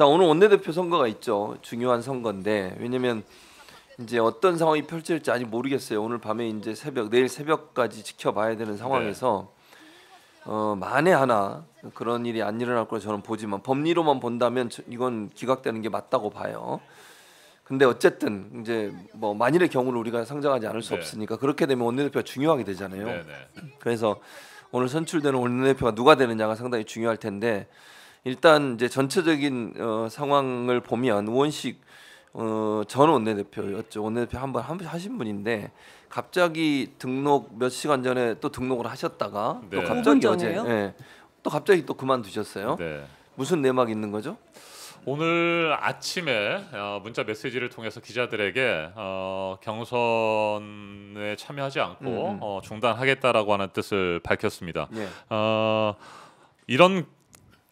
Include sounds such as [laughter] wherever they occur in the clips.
자 오늘 원내대표 선거가 있죠. 중요한 선거인데 왜냐면 이제 어떤 상황이 펼칠지 아직 모르겠어요. 오늘 밤에 이제 새벽 내일 새벽까지 지켜봐야 되는 상황에서 네. 어, 만에 하나 그런 일이 안 일어날 걸 저는 보지만 법리로만 본다면 이건 기각되는 게 맞다고 봐요. 근데 어쨌든 이제 뭐 만일의 경우를 우리가 상정하지 않을 수 네. 없으니까 그렇게 되면 원내대표가 중요하게 되잖아요. 네, 네. 그래서 오늘 선출되는 원내대표가 누가 되느냐가 상당히 중요할 텐데 일단 이제 전체적인 어, 상황을 보면 우원식 어, 전 원내대표였죠. 원내대표 한번 한, 하신 분인데 갑자기 등록 몇 시간 전에 또 등록을 하셨다가 네. 또 갑자기 어제 예, 또 갑자기 또 그만두셨어요. 네. 무슨 내막 있는 거죠? 오늘 아침에 어, 문자 메시지를 통해서 기자들에게 어, 경선에 참여하지 않고 음, 음. 어, 중단하겠다라고 하는 뜻을 밝혔습니다. 네. 어, 이런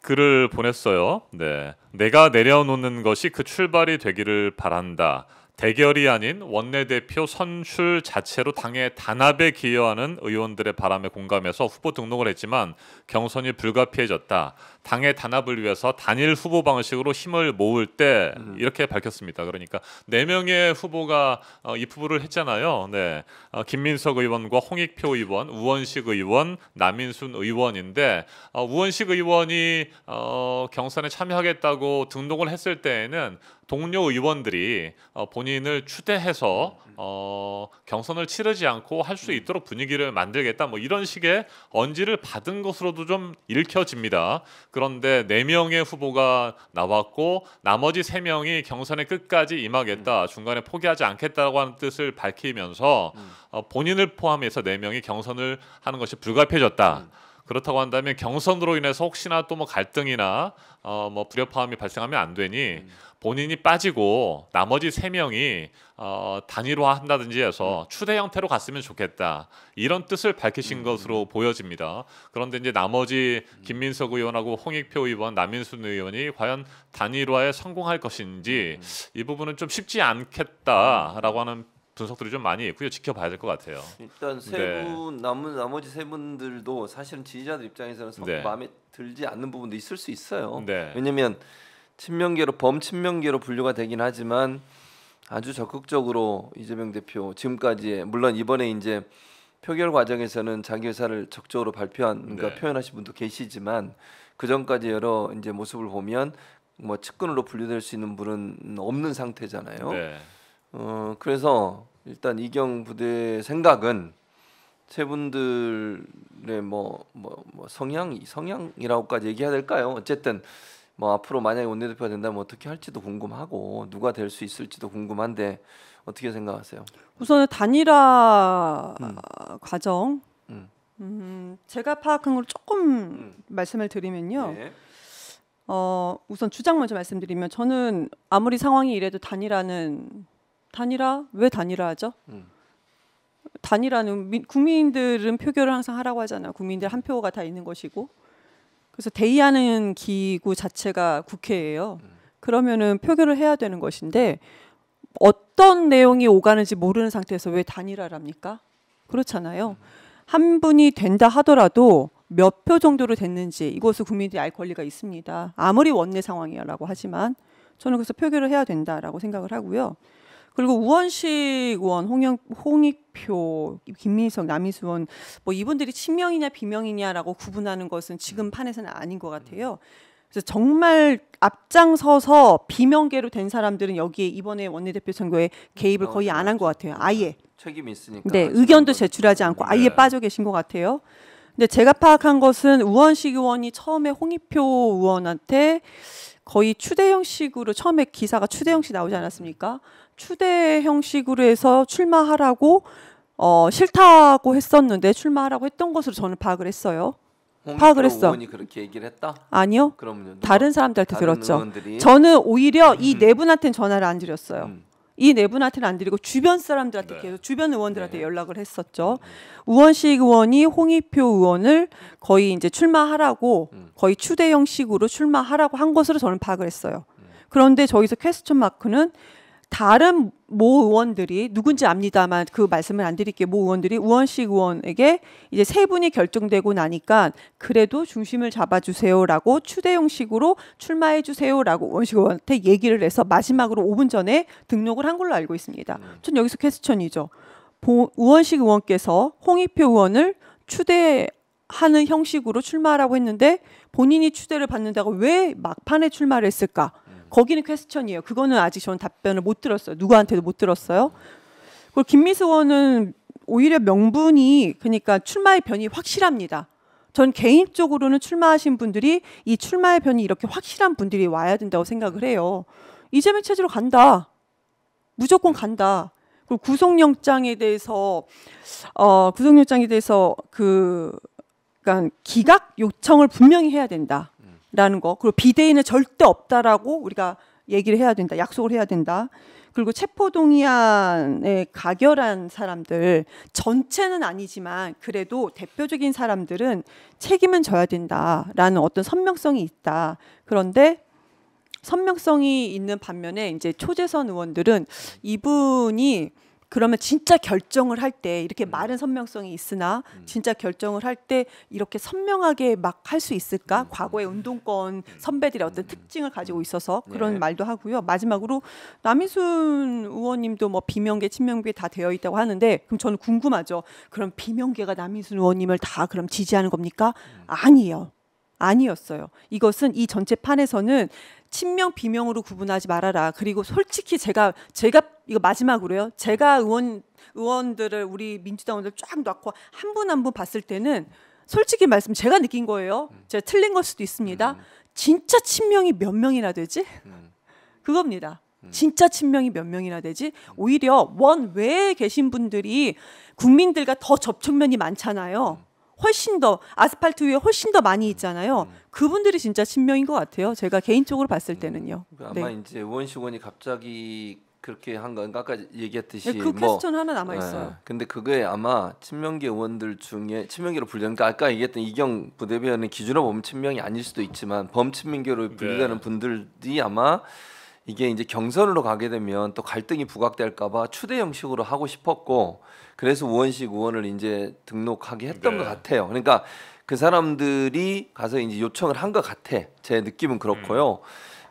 글을 보냈어요. 네. 내가 내려놓는 것이 그 출발이 되기를 바란다. 대결이 아닌 원내대표 선출 자체로 당의 단합에 기여하는 의원들의 바람에 공감해서 후보 등록을 했지만 경선이 불가피해졌다. 당의 단합을 위해서 단일 후보 방식으로 힘을 모을 때 음. 이렇게 밝혔습니다. 그러니까 네 명의 후보가 어, 입후보를 했잖아요. 네, 어, 김민석 의원과 홍익표 의원, 우원식 의원, 남인순 의원인데 어, 우원식 의원이 어, 경선에 참여하겠다고 등록을 했을 때에는 동료 의원들이 어, 본인 본인을 추대해서 어, 경선을 치르지 않고 할 수 있도록 분위기를 만들겠다 뭐 이런 식의 언지를 받은 것으로도 좀 읽혀집니다. 그런데 네 명의 후보가 나왔고 나머지 세 명이 경선의 끝까지 임하겠다 음. 중간에 포기하지 않겠다고 하는 뜻을 밝히면서 음. 어, 본인을 포함해서 네 명이 경선을 하는 것이 불가피해졌다. 음. 그렇다고 한다면 경선으로 인해서 혹시나 또뭐 갈등이나 어뭐 불협화음이 발생하면 안 되니 음. 본인이 빠지고 나머지 세 명이 어 단일화 한다든지 해서 음. 추대 형태로 갔으면 좋겠다 이런 뜻을 밝히신 음. 것으로 보여집니다. 그런데 이제 나머지 음. 김민석 의원하고 홍익표 의원, 남인순 의원이 과연 단일화에 성공할 것인지 이 부분은 좀 쉽지 않겠다라고 하는 분석들이 좀 많이 있고요. 지켜봐야 될 것 같아요. 일단 세분 네. 남은 나머지 세 분들도 사실은 지지자들 입장에서는 네. 마음에 들지 않는 부분도 있을 수 있어요. 네. 왜냐하면 친명계로 범친명계로 분류가 되긴 하지만 아주 적극적으로 이재명 대표 지금까지 물론 이번에 이제 표결 과정에서는 자기 의사를 적극적으로 발표한 그러니까 네. 표현하신 분도 계시지만 그 전까지 여러 이제 모습을 보면 뭐 측근으로 분류될 수 있는 분은 없는 상태잖아요. 네. 어, 그래서 일단 이경 부대의 생각은 세 분들의 뭐뭐 뭐, 뭐, 뭐 성향 성향이라고까지 얘기해야 될까요? 어쨌든 뭐 앞으로 만약에 원내대표가 된다면 뭐 어떻게 할지도 궁금하고 누가 될 수 있을지도 궁금한데 어떻게 생각하세요? 우선 단일화 음. 과정 음. 음. 제가 파악한 걸 조금 음. 말씀을 드리면요. 네. 어, 우선 주장 먼저 말씀드리면 저는 아무리 상황이 이래도 단일화는 단일화 왜 단일화하죠? 음. 단일화는 미, 국민들은 표결을 항상 하라고 하잖아요. 국민들 한 표가 다 있는 것이고 그래서 대의하는 기구 자체가 국회예요. 음. 그러면은 표결을 해야 되는 것인데 어떤 내용이 오가는지 모르는 상태에서 왜 단일화랍니까? 그렇잖아요. 음. 한 분이 된다 하더라도 몇 표 정도로 됐는지 이것을 국민들이 알 권리가 있습니다. 아무리 원내 상황이라고 하지만 저는 그래서 표결을 해야 된다라고 생각을 하고요. 그리고 우원식 의원, 홍영, 홍익표, 김민석, 남희수원 뭐 이분들이 친명이냐 비명이냐라고 구분하는 것은 지금 판에서는 아닌 것 같아요. 그래서 정말 앞장서서 비명계로 된 사람들은 여기에 이번에 원내대표 선거에 개입을 어, 거의 네, 안한 것 같아요. 아예 아, 책임이 있으니까. 네, 의견도 제출하지 않고 아예 네. 빠져 계신 것 같아요. 근데 제가 파악한 것은 우원식 의원이 처음에 홍익표 의원한테 거의 추대 형식으로 처음에 기사가 추대 형식 나오지 않았습니까? 추대 형식으로 해서 출마하라고 어, 싫다고 했었는데 출마하라고 했던 것으로 저는 파악을 했어요. 파악을 했어. 그렇게 얘기를 했다? 아니요. 그럼요. 다른 사람들한테 다른 들었죠. 의원들이... 저는 오히려 이네 음. 분한테는 전화를 안 드렸어요. 음. 이네 분한테는 안 드리고 주변 사람들한테 네. 계속 주변 의원들한테 네. 연락을 했었죠. 음, 음. 우원식 의원이 홍익표 의원을 거의 이제 출마하라고 음. 거의 추대 형식으로 출마하라고 한 것으로 저는 파악을 했어요. 음. 그런데 저기서 퀘스천 마크는 다른 모 의원들이 누군지 압니다만 그 말씀을 안 드릴게요. 모 의원들이 우원식 의원에게 이제 세 분이 결정되고 나니까 그래도 중심을 잡아주세요라고 추대용식으로 출마해주세요라고 우원식 의원한테 얘기를 해서 마지막으로 5분 전에 등록을 한 걸로 알고 있습니다. 음. 전 여기서 캐스천이죠. 보, 우원식 의원께서 홍익표 의원을 추대 하는 형식으로 출마하라고 했는데 본인이 추대를 받는다고 왜 막판에 출마를 했을까? 거기는 퀘스천이에요. 그거는 아직 저는 답변을 못 들었어요. 누구한테도 못 들었어요. 그리고 김미수 의원은 오히려 명분이 그러니까 출마의 변이 확실합니다. 전 개인적으로는 출마하신 분들이 이 출마의 변이 이렇게 확실한 분들이 와야 된다고 생각을 해요. 이재명 체제로 간다. 무조건 간다. 그리고 구속영장에 대해서 어 구속영장에 대해서 그 그러니까 기각 요청을 분명히 해야 된다. 라는 거. 그리고 비대위는 절대 없다라고 우리가 얘기를 해야 된다. 약속을 해야 된다. 그리고 체포동의안에 가결한 사람들 전체는 아니지만 그래도 대표적인 사람들은 책임은 져야 된다라는 어떤 선명성이 있다. 그런데 선명성이 있는 반면에 이제 초재선 의원들은 이분이 그러면 진짜 결정을 할 때 이렇게 음. 많은 선명성이 있으나 음. 진짜 결정을 할 때 이렇게 선명하게 막 할 수 있을까? 음. 과거의 음. 운동권 음. 선배들의 어떤 음. 특징을 가지고 있어서 네. 그런 네. 말도 하고요. 마지막으로 남인순 의원님도 뭐 비명계, 친명계 다 되어 있다고 하는데 그럼 저는 궁금하죠. 그럼 비명계가 남인순 의원님을 다 그럼 지지하는 겁니까? 아니에요. 아니었어요. 이것은 이 전체 판에서는 친명 비명으로 구분하지 말아라. 그리고 솔직히 제가 제가 이거 마지막으로요. 제가 의원 의원들을 우리 민주당원들 쫙 놓고 한분 한분 한 분 봤을 때는 솔직히 말씀 제가 느낀 거예요. 음. 제가 틀린 걸 수도 있습니다. 음. 진짜 친명이 몇 명이나 되지? 음. 그겁니다. 진짜 친명이 몇 명이나 되지? 오히려 원 외에 계신 분들이 국민들과 더 접촉면이 많잖아요. 훨씬 더 아스팔트 위에 훨씬 더 많이 있잖아요. 음. 그분들이 진짜 친명인 것 같아요. 제가 개인적으로 봤을 음. 때는요. 그러니까 네. 아마 네. 이제 원시 의원이 갑자기 그렇게 한 건가 아까 얘기했듯이 네, 그 뭐 퀘스천 뭐, 하나 남아 네. 있어요. 네, 근데 그거에 아마 친명계 의원들 중에 친명계로 불리는 그러니까 아까 얘기했던 이경 부대변인 기준으로 보면 친명이 아닐 수도 있지만 범친명계로 불리되는 네. 분들이 아마 이게 이제 경선으로 가게 되면 또 갈등이 부각될까봐 추대 형식으로 하고 싶었고 그래서 우원식 의원을 이제 등록하게 했던 네. 것 같아요. 그러니까 그 사람들이 가서 이제 요청을 한 것 같아. 제 느낌은 그렇고요. 음.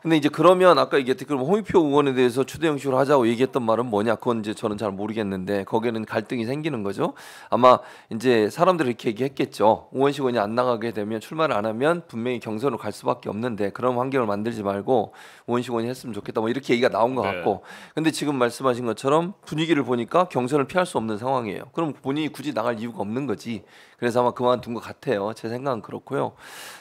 근데 이제 그러면 아까 얘기했듯이 그럼 홍익표 의원에 대해서 추대 형식으로 하자고 얘기했던 말은 뭐냐? 그건 이제 저는 잘 모르겠는데 거기에는 갈등이 생기는 거죠. 아마 이제 사람들이 이렇게 얘기했겠죠. 우원식 의원이 안 나가게 되면 출마를 안 하면 분명히 경선으로 갈 수밖에 없는데 그런 환경을 만들지 말고 우원식 의원이 했으면 좋겠다. 뭐 이렇게 얘기가 나온 것 네. 같고. 근데 지금 말씀하신 것처럼 분위기를 보니까 경선을 피할 수 없는 상황이에요. 그럼 본인이 굳이 나갈 이유가 없는 거지. 그래서 아마 그만둔 것 같아요. 제 생각은 그렇고요.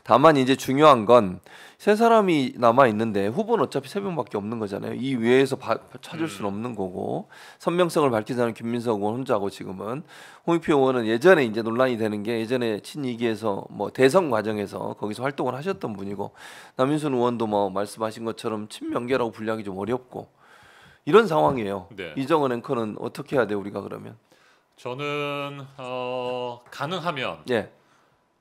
다만 이제 중요한 건세 사람이 남아 있는데 후보는 어차피 세 명밖에 없는 거잖아요. 이 위에서 바, 찾을 수는 음. 없는 거고 선명성을 밝히자는 김민석 의원 혼자고 지금은 홍익표 의원은 예전에 이제 논란이 되는 게 예전에 친이기에서 뭐 대선 과정에서 거기서 활동을 하셨던 분이고 남윤순 의원도 뭐 말씀하신 것처럼 친명계라고 분류하기 좀 어렵고 이런 상황이에요. 네. 이정은 앵커는 어떻게 해야 돼 우리가 그러면? 저는 어, 가능하면 예.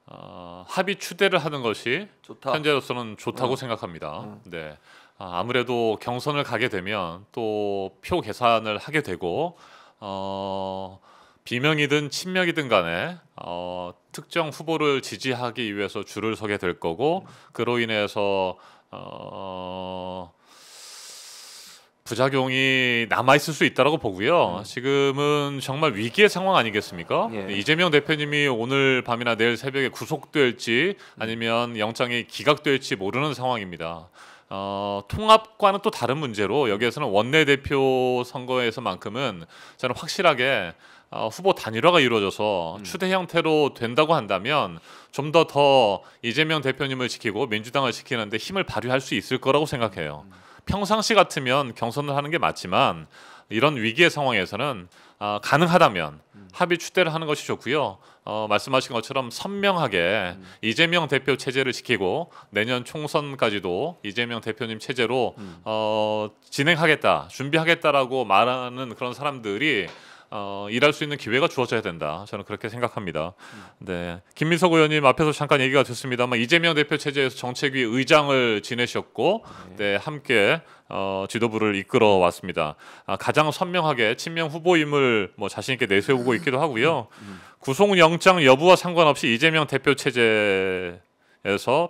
어, 합의 추대를 하는 것이 좋다. 현재로서는 좋다고 음. 생각합니다. 음. 네. 아, 아무래도 경선을 가게 되면 또 표 계산을 하게 되고 어, 비명이든 친명이든 간에 어, 특정 후보를 지지하기 위해서 줄을 서게 될 거고 음. 그로 인해서 어, 부작용이 남아 있을 수 있다라고 보고요. 음. 지금은 정말 위기의 상황 아니겠습니까? 예. 이재명 대표님이 오늘 밤이나 내일 새벽에 구속될지 아니면 영장이 기각될지 모르는 상황입니다. 어, 통합과는 또 다른 문제로 여기에서는 원내대표 선거에서만큼은 저는 확실하게 어, 후보 단일화가 이루어져서 음. 추대 형태로 된다고 한다면 좀 더더 더 이재명 대표님을 지키고 민주당을 지키는데 힘을 발휘할 수 있을 거라고 생각해요. 음. 평상시 같으면 경선을 하는 게 맞지만 이런 위기의 상황에서는 어, 가능하다면 음. 합의 추대를 하는 것이 좋고요. 어, 말씀하신 것처럼 선명하게 음. 이재명 대표 체제를 지키고 내년 총선까지도 이재명 대표님 체제로 음. 어, 진행하겠다, 준비하겠다라고 말하는 그런 사람들이 어, 일할 수 있는 기회가 주어져야 된다. 저는 그렇게 생각합니다. 음. 네, 김민석 의원님 앞에서 잠깐 얘기가 됐습니다만 이재명 대표 체제에서 정책위 의장을 지내셨고, 네, 네 함께 어, 지도부를 이끌어 왔습니다. 아, 가장 선명하게 친명 후보임을 뭐 자신 있게 내세우고 있기도 하고요. 음. 구속영장 여부와 상관없이 이재명 대표 체제에서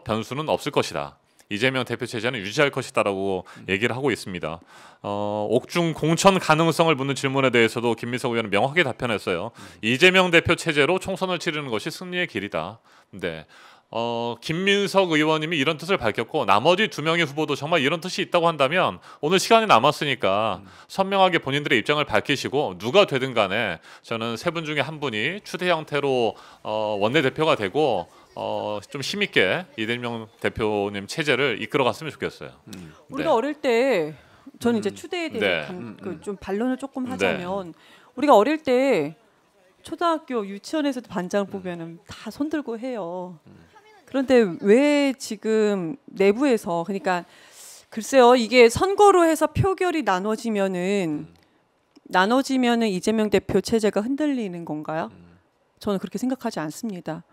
변수는 없을 것이다. 이재명 대표 체제는 유지할 것이다라고 음. 얘기를 하고 있습니다. 어, 옥중 공천 가능성을 묻는 질문에 대해서도 김민석 의원은 명확하 답변했어요. 음. 이재명 대표 체제로 총선을 치르는 것이 승리의 길이다. 네. 어, 김민석 의원님이 이런 뜻을 밝혔고 나머지 두 명의 후보도 정말 이런 뜻이 있다고 한다면 오늘 시간이 남았으니까 선명하게 본인들의 입장을 밝히시고 누가 되든 간에 저는 세 분 중에 한 분이 추대 형태로 어, 원내대표가 되고 어, 좀 힘있게 이대명 대표님 체제를 이끌어갔으면 좋겠어요. 음. 음. 네. 우리가 네. 어릴 때 저는 이제 음. 추대에 대해 네. 음, 그, 좀 반론을 조금 네. 하자면 네. 우리가 어릴 때 초등학교 유치원에서도 반장을 보면은 다 손들고 해요. 그런데 왜 지금 내부에서 그러니까 글쎄요 이게 선거로 해서 표결이 나눠지면은 나눠지면은 이재명 대표 체제가 흔들리는 건가요? 저는 그렇게 생각하지 않습니다.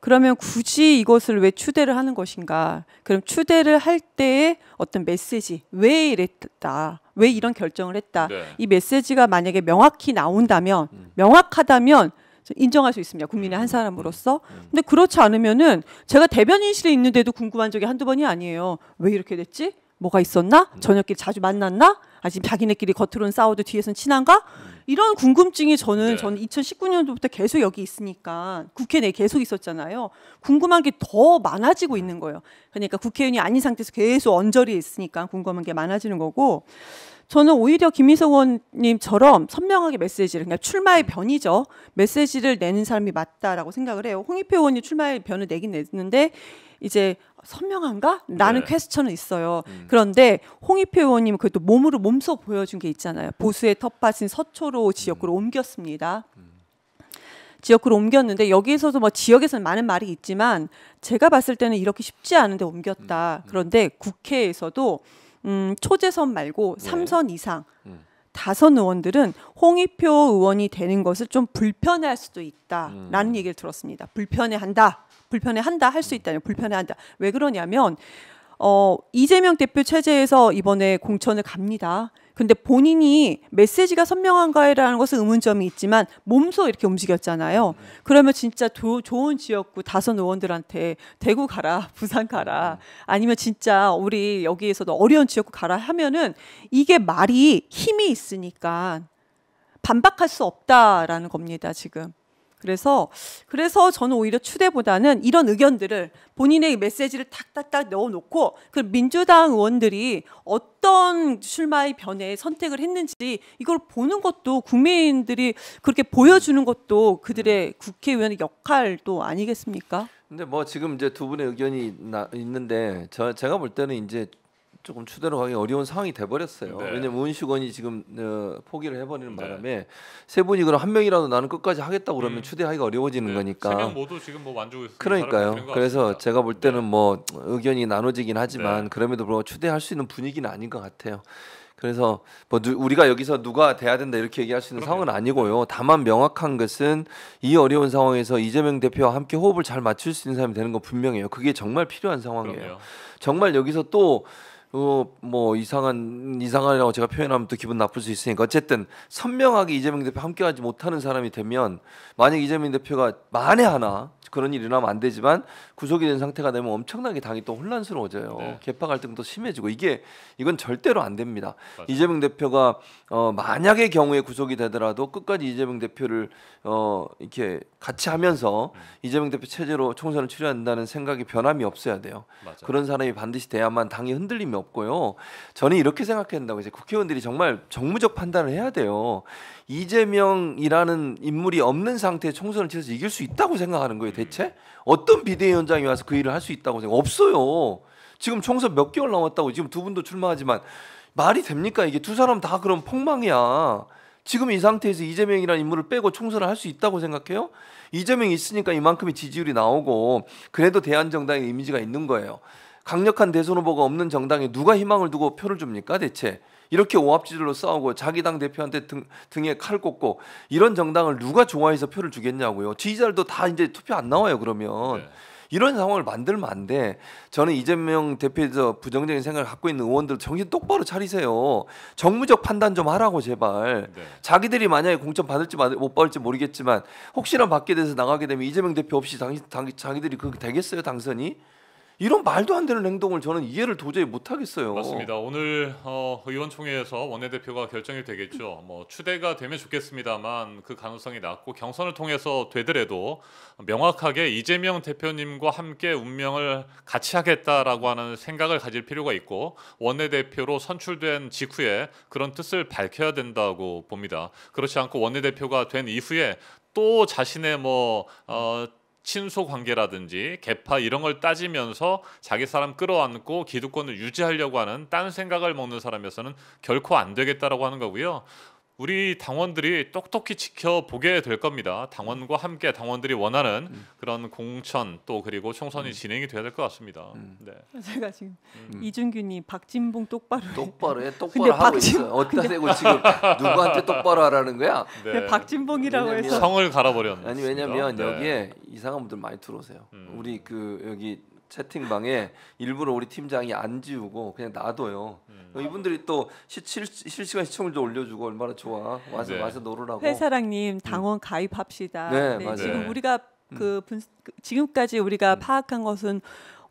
그러면 굳이 이것을 왜 추대를 하는 것인가? 그럼 추대를 할 때의 어떤 메시지, 왜 이랬다, 왜 이런 결정을 했다. 네. 이 메시지가 만약에 명확히 나온다면, 음. 명확하다면 인정할 수 있습니다. 국민의 음. 한 사람으로서. 음. 음. 근데 그렇지 않으면은 제가 대변인실에 있는데도 궁금한 적이 한두 번이 아니에요. 왜 이렇게 됐지? 뭐가 있었나? 저녁길 자주 만났나? 아 지금 자기네끼리 겉으로는 싸워도 뒤에선 친한가? 이런 궁금증이 저는 네. 저는 2019년도부터 계속 여기 있으니까 국회 내에 계속 있었잖아요. 궁금한 게 더 많아지고 네. 있는 거예요. 그러니까 국회의원이 아닌 상태에서 계속 언저리에 있으니까 궁금한 게 많아지는 거고 저는 오히려 김희성 의원님처럼 선명하게 메시지를 그냥 그러니까 출마의 네. 변이죠. 메시지를 내는 사람이 맞다라고 생각을 해요. 홍익표 의원이 출마의 변을 내긴 냈는데 이제 선명한가? 라는 네. 퀘스천은 있어요. 음. 그런데 홍익표 의원님 은 그 그것도 몸으로 몸소 보여준 게 있잖아요. 보수의 텃밭인 서초로 지역구로 음. 옮겼습니다. 음. 지역구로 옮겼는데 여기에서도 뭐 지역에서는 많은 말이 있지만 제가 봤을 때는 이렇게 쉽지 않은데 옮겼다. 음, 음. 그런데 국회에서도 음, 초재선 말고 네. 3선 이상 다선 의원들은 홍익표 의원이 되는 것을 좀 불편해할 수도 있다라는 얘기를 들었습니다. 불편해한다. 불편해한다 할 수 있다면 불편해한다. 왜 그러냐면 어, 이재명 대표 체제에서 이번에 공천을 갑니다. 근데 본인이 메시지가 선명한가라는 것은 의문점이 있지만 몸소 이렇게 움직였잖아요. 그러면 진짜 조, 좋은 지역구 다섯 의원들한테 대구 가라, [laughs] 부산 가라, 아니면 진짜 우리 여기에서도 어려운 지역구 가라 하면은 이게 말이 힘이 있으니까 반박할 수 없다라는 겁니다, 지금. 그래서 그래서 저는 오히려 추대보다는 이런 의견들을 본인의 메시지를 딱딱딱 넣어놓고 그 민주당 의원들이 어떤 출마의 변에 선택을 했는지 이걸 보는 것도 국민들이 그렇게 보여주는 것도 그들의 음. 국회의원의 역할도 아니겠습니까? 근데 뭐 지금 이제 두 분의 의견이 나, 있는데 저 제가 볼 때는 이제 조금 추대로 가기 어려운 상황이 돼버렸어요. 네. 왜냐면 원식원이 지금 어, 포기를 해버리는 네. 바람에 세 분이 그럼 한 명이라도 나는 끝까지 하겠다 그러면 음. 추대하기가 어려워지는 네. 거니까. 세명 모두 지금 뭐 완주. 그러니까요. 그래서 같습니다. 제가 볼 때는 네. 뭐 의견이 나눠지긴 하지만 네. 그럼에도 불구하고 추대할 수 있는 분위기는 아닌 것 같아요. 그래서 뭐 누, 우리가 여기서 누가 돼야 된다 이렇게 얘기할 수 있는 그럼요. 상황은 아니고요. 네. 다만 명확한 것은 이 어려운 상황에서 이재명 대표와 함께 호흡을 잘 맞출 수 있는 사람이 되는 건 분명해요. 그게 정말 필요한 상황이에요. 그럼요. 정말 여기서 또 어뭐 이상한 이상하라고 제가 표현하면 또 기분 나쁠 수 있으니까 어쨌든 선명하게 이재명 대표 함께하지 못하는 사람이 되면 만약 이재명 대표가 만에 하나 그런 일이 일어나면 안 되지만 구속이 된 상태가 되면 엄청나게 당이 또 혼란스러워져요. 네. 개파 갈등도 심해지고 이게 이건 절대로 안 됩니다. 맞아. 이재명 대표가 어, 만약에 경우에 구속이 되더라도 끝까지 이재명 대표를 어, 이렇게 같이 하면서 음. 이재명 대표 체제로 총선을 치러 한다는 생각이 변함이 없어야 돼요. 맞아. 그런 사람이 반드시 돼야만 당이 흔들림이 없고요. 저는 이렇게 생각한다고 이제 국회의원들이 정말 정무적 판단을 해야 돼요. 이재명이라는 인물이 없는 상태에 총선을 치러서 이길 수 있다고 생각하는 거예요. 대체? 어떤 비대위원장이 와서 그 일을 할 수 있다고 생각? 없어요. 지금 총선 몇 개월 남았다고 지금 두 분도 출마하지만 말이 됩니까? 이게 두 사람 다그럼 폭망이야. 지금 이 상태에서 이재명이라는 인물을 빼고 총선을 할 수 있다고 생각해요? 이재명이 있으니까 이만큼의 지지율이 나오고 그래도 대한정당의 이미지가 있는 거예요. 강력한 대선 후보가 없는 정당에 누가 희망을 두고 표를 줍니까 대체? 이렇게 오합지졸로 싸우고 자기 당 대표한테 등, 등에 칼 꽂고 이런 정당을 누가 좋아해서 표를 주겠냐고요. 지지자들도 다 이제 투표 안 나와요. 그러면 네. 이런 상황을 만들면 안 돼. 저는 이재명 대표에서 부정적인 생각을 갖고 있는 의원들 정신 똑바로 차리세요. 정무적 판단 좀 하라고 제발. 네. 자기들이 만약에 공천 받을지 못 받을지 모르겠지만 혹시나 받게 돼서 나가게 되면 이재명 대표 없이 당, 당, 자기들이 그 되겠어요 당선이? 이런 말도 안 되는 행동을 저는 이해를 도저히 못 하겠어요. 맞습니다. 오늘 어, 의원총회에서 원내대표가 결정이 되겠죠. 뭐 추대가 되면 좋겠습니다만 그 가능성이 낮고 경선을 통해서 되더라도 명확하게 이재명 대표님과 함께 운명을 같이 하겠다라고 하는 생각을 가질 필요가 있고 원내대표로 선출된 직후에 그런 뜻을 밝혀야 된다고 봅니다. 그렇지 않고 원내대표가 된 이후에 또 자신의 뭐 어, 친소 관계라든지 개파 이런 걸 따지면서 자기 사람 끌어안고 기득권을 유지하려고 하는 딴 생각을 먹는 사람에서는 결코 안 되겠다라고 하는 거고요. 우리 당원들이 똑똑히 지켜보게 될 겁니다. 당원과 함께 당원들이 원하는 음. 그런 공천 또 그리고 총선이 음. 진행이 돼야 될 것 같습니다. 음. 네. 제가 지금 음. 음. 이준균이 박진봉 똑바로 똑바로 해 [laughs] 똑바로 하고 박진... 있어. 어디다 대고 지금 누구한테 똑바로 하라는 거야? [laughs] 네. 박진봉이라고 해서 성을 갈아버렸네. 아니 왜냐면 네. 여기에 이상한 분들 많이 들어오세요. 음. 우리 그 여기 채팅방에 일부러 우리 팀장이 안 지우고 그냥 놔둬요. 음. 이분들이 또 실, 시간 시청률도 올려주고 얼마나 좋아. 와서 네. 와서 놀으라고. 회사랑님 음. 당원 음. 가입합시다. 네, 네, 맞아요. 지금 네. 우리가 음. 그 분, 그 지금까지 우리가 음. 파악한 것은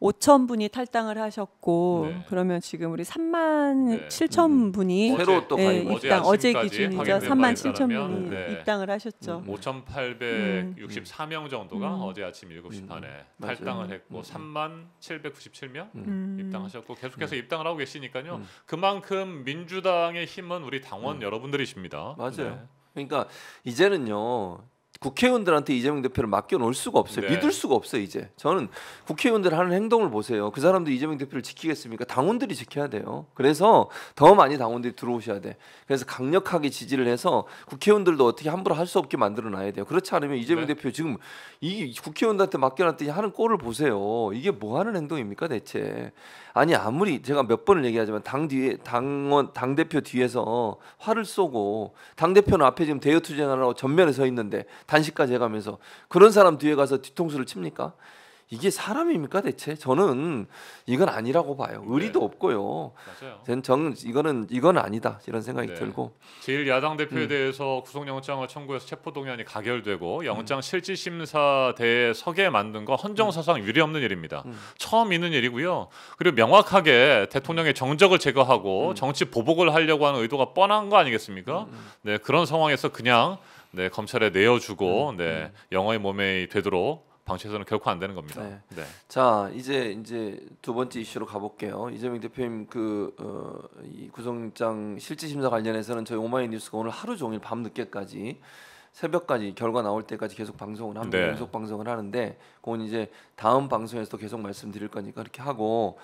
5천 분이 탈당을 하셨고 네. 그러면 지금 우리 3만 7천 음. 분이 음. 새로 또 예, 입당 어제 기준이죠. 3만 7천 분이 네. 입당을 하셨죠. 5,864명 음, 정도가 음. 어제 아침 7시 음. 반에 탈당을 했고 3만 797명 입당하셨고 계속해서 입당을 하고 계시니까요. 그만큼 민주당의 힘은 우리 당원 여러분들이십니다. 맞아요. 네. 그러니까 이제는요 국회의원들한테 이재명 대표를 맡겨놓을 수가 없어요. 네. 믿을 수가 없어요 이제. 저는 국회의원들 하는 행동을 보세요. 그사람도 이재명 대표를 지키겠습니까? 당원들이 지켜야 돼요. 그래서 더 많이 당원들이 들어오셔야 돼. 그래서 강력하게 지지를 해서 국회의원들도 어떻게 함부로 할 수 없게 만들어놔야 돼요. 그렇지 않으면 이재명 네. 대표 지금 이 국회의원들한테 맡겨놨더니 하는 꼴을 보세요. 이게 뭐 하는 행동입니까 대체? 아니 아무리 제가 몇 번을 얘기하지만 당 뒤에 당원 당 대표 뒤에서 화를 쏘고 당 대표는 앞에 지금 대여 투쟁하라고 전면에 서 있는데 단식까지 해가면서 그런 사람 뒤에 가서 뒤통수를 칩니까? 이게 사람입니까 대체? 저는 이건 아니라고 봐요. 네. 의리도 네. 없고요. 맞아요. 전 이거는 이건 아니다 이런 생각이 네. 들고. 제일 야당 대표에 음. 대해서 구속영장을 청구해서 체포동의안이 가결되고 음. 영장 음. 실질심사대에 서게 만든 건 헌정사상 음. 유례없는 일입니다. 음. 처음 있는 일이고요. 그리고 명확하게 대통령의 음. 정적을 제거하고 정치 보복을 하려고 하는 의도가 뻔한 거 아니겠습니까? 네 그런 상황에서 그냥 네 검찰에 내어주고 네 영어의 몸에 되도록 방치해서는 결코 안 되는 겁니다. 네. 네. 자 이제 이제 두 번째 이슈로 가볼게요. 이재명 대표님 그 어, 구속영장 실질 심사 관련해서는 저희 오마이뉴스가 오늘 하루 종일 밤 늦게까지 새벽까지 결과 나올 때까지 계속 방송을 합니다. 네. 연속 방송을 하는데 그건 이제 다음 방송에서도 계속 말씀드릴 거니까 이렇게 하고